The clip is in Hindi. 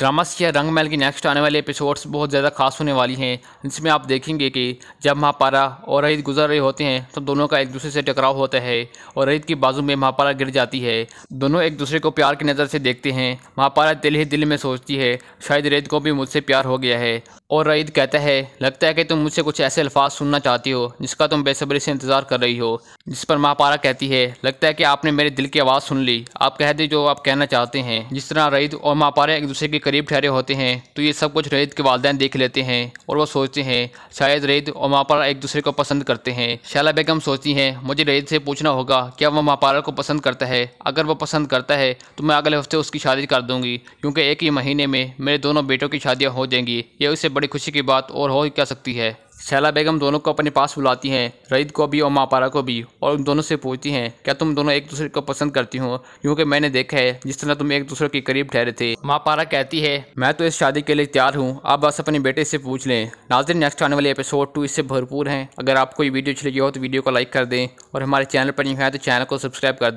ड्रामास या रंगमहल की नेक्स्ट आने वाले एपिसोड्स बहुत ज़्यादा खास होने वाली हैं जिसमें आप देखेंगे कि जब महापारा और रईद गुजर रहे होते हैं तो दोनों का एक दूसरे से टकराव होता है और रईद की बाजू में महापारा गिर जाती है दोनों एक दूसरे को प्यार की नज़र से देखते हैं महापारा दिल ही दिल में सोचती है शायद रेत को भी मुझसे प्यार हो गया है और रईद कहता है लगता है कि तुम मुझसे कुछ ऐसे अल्फाज सुनना चाहती हो जिसका तुम बेसब्री से इंतज़ार कर रही हो जिस पर महापारा कहती है लगता है कि आपने मेरे दिल की आवाज़ सुन ली आप कह दें जो आप कहना चाहते हैं जिस तरह रईद और महापारा एक दूसरे के करीब ठहरे होते हैं तो ये सब कुछ रईद के वालदेन देख लेते हैं और वो सोचते हैं शायद रईद और महापारा एक दूसरे को पसंद करते हैं शाला बेगम सोचती हैं मुझे रईद से पूछना होगा क्या वह महापारा को पसंद करता है अगर वह पसंद करता है तो मैं अगले हफ्ते उसकी शादी कर दूँगी क्योंकि एक ही महीने में मेरे दोनों बेटों की शादियाँ हो जाएंगी यह उसे बड़ी खुशी की बात और हो क्या सकती है शैला बेगम दोनों को अपने पास बुलाती हैं रईद को भी और मापारा को भी और उन दोनों से पूछती हैं क्या तुम दोनों एक दूसरे को पसंद करती हो क्योंकि मैंने देखा है जिस तरह तुम एक दूसरे के करीब ठहरे थे मापारा कहती है मैं तो इस शादी के लिए तैयार हूँ आप बस अपने बेटे से पूछ लें नाजिर नेक्स्ट आने वाले एपिसोड टू इससे भरपूर हैं अगर आपको ये वीडियो अच्छी लगी हो तो वीडियो को लाइक कर दें और हमारे चैनल पर नहीं है तो चैनल को सब्सक्राइब कर दें